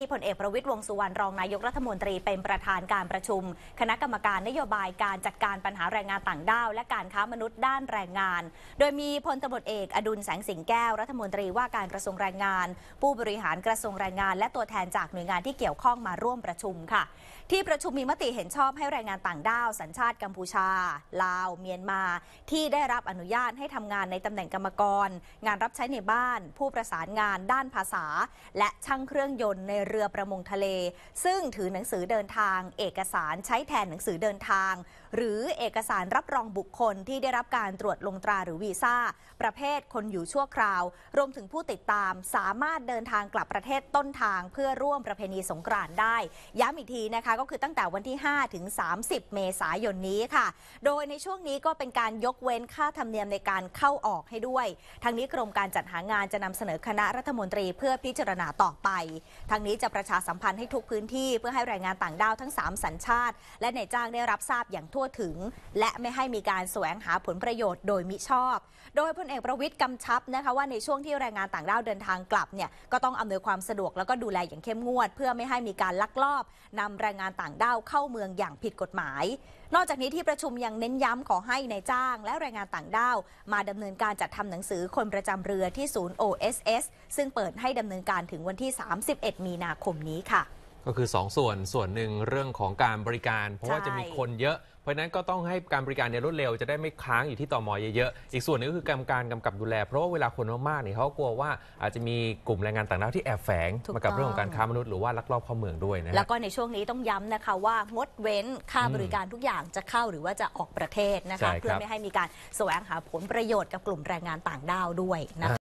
ที่พลเอกประวิตรวงสุวรรณรองนายกรัฐมนตรีเป็นประธานการประชุม คณะกรรมการนโยบายการจัดการปัญหาแรงงานต่างด้าวและการค้ามนุษย์ ด้านแรงงาน โดยมีพลตบรวจเอกอดุลแสงสิงแก้วรัฐมนตรีว่าการกระทรวงแรงงาน ผู้บริหารกระทรวงแรงงาน และตัวแทนจากหน่วยงานที่เกี่ยวข้องมาร่วมประชุมค่ะ ที่ประชุมมีมติเห็นชอบให้แรงงานต่างด้าวสัญชาติกัมพูชาลาวเมียนมา ที่ได้รับอนุญาตให้ทำงานในตำแหน่งกรรมกร งานรับใช้ในบ้าน ผู้ประสานงาน ด้านภาษาและช่างเครื่องยนต์ในเรือประมงทะเล ซึ่งถือหนังสือเดินทาง เอกสารใช้แทนหนังสือเดินทาง หรือเอกสารรับรองบุคคลที่ได้รับการตรวจลงตราหรือวีซ่า ประเภทคนอยู่ชั่วคราว รวมถึงผู้ติดตามสามารถเดินทางกลับประเทศต้นทางเพื่อร่วมประเพณีสงกรานต์ได้ ย้ำอีกทีนะคะก็คือตั้งแต่วันที่ 5 ถึง 30 เมษายนนี้ค่ะ โดยในช่วงนี้ก็เป็นการยกเว้นค่าธรรมเนียมในการเข้าออกให้ด้วยทางนี้กรมการจัดหางานจะนำเสนอคณะรัฐมนตรีเพื่อพิจารณาต่อไปทางนี้จะประชาสัมพันธ์ให้ทุกพื้นที่เพื่อให้แรงงานต่างด้าวทั้ง 3สัญชาติ และในจ้างได้รับทราบอย่างทั่วถึง และไม่ให้มีการแสวงหาผลประโยชน์โดยมิชอบ โดยพลเอกประวิทย์กำชับนะคะว่าในช่วงที่แรงงานต่างด้าวเดินทางกลับเนี่ยก็ต้องอำนวยความสะดวกแล้วก็ดูแลอย่างเข้มงวด เพื่อไม่ให้มีการลักลอบนำแรงงานต่างด้าวเข้าเมืองอย่างผิดกฎหมาย นอกจากนี้ที่ประชุมยังเน้นย้ำขอให้ในจ้าง และแรงงานต่างด้าวมาดำเนินการจัดทำหนังสือคนประจำเรือที่ศูนย์ OSS ซึ่งเปิดให้ดำเนินการถึงวันที่ 31 มีนาาคมนี้ค่ะ ก็คือ 2 ส่วนส่วนหนึ่งเรื่องของการบริการ เพราะว่าจะมีคนเยอะเพราะฉะนั้นก็ต้องให้การบริการเนี่ยรวดเร็วจะได้ไม่ค้างอยู่ที่ตอมอเยอะๆอีกส่วนนึงก็คือการการกำกับดูแลเพราะว่าเวลาคนมากๆเนี่ยเขากลัวว่าอาจจะมีกลุ่มแรงงานต่างด้าวที่แอบแฝงมากับเรื่องของการค้ามนุษย์หรือว่าลักลอบเข้าเมืองด้วยนะแล้วก็ในช่วงนี้ต้องย้ำนะคะว่างดเว้นค่าบริการทุกอย่างจะเข้าหรือว่าจะออกประเทศนะคะคเพื่อไม่ให้มีการแสวงหาผลประโยชน์กับกลุ่มแรงงานต่างด้าวด้วยนะคะ